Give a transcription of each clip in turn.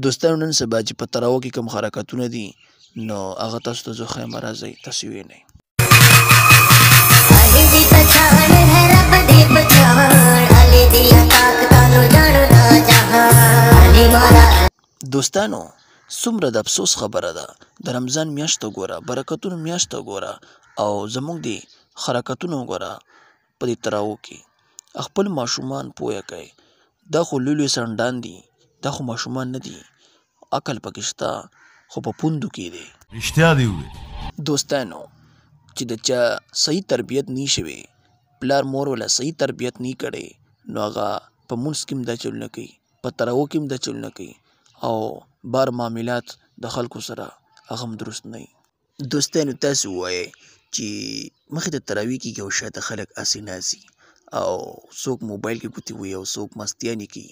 دوستانو نن سبا چې په تراو کې کوم حرکتونه دي نو هغه تاسو ته زه خیمه راځئ تاسو وینئ دوستانو څومره د افسوس خبره ده د رمضان میاشت ګوره برکتونو میاشت ګوره او زموږ دی حرکتونو ګوره په دې تراو کې خپل ماشومان پوهه کوي دا خو لولې سندان دي دا خو ماشومان نه دي عقل پکې شته خو په پوندو کې دی رښتیا دی دوستانو چې د چا صحیح تربیت نی شوي پلار مور ولا صحیح تربیت نی کړي نو هغه په مونږ کې د چل نه کوي په ترو کې د چل نه کوي او بار معاملات د خلکو سره هغه درست نه دوستانو تاسو وایي چې مخې ته تراوی کې یو شاته خلک اسی ناسي او څوک موبایل کې ګوتې وي او څوک مستیانی کې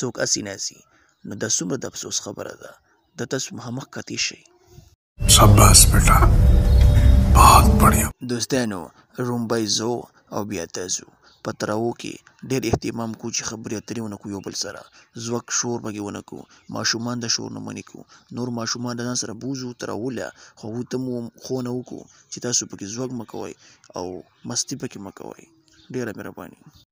څوک اسی ناسي نو دا څومره د افسوس خبره ده د تاسو مخامخ کتی شي شاباس بیٹا بہت بڑھیا دوستانو رومبای زو او بیا تاسو پتراو کې ډېر اهتمام کو چې خبرې اترې ونه کو یو بل سره زوک شور بګي ونه کو ماشومان د شور نه منې کو نور ماشومان د ځان سره بوزو تراوله خو تم خو نه وکړو چې تاسو پکې زوک مکوئ او مستی پکې مکوئ ډېره مهرباني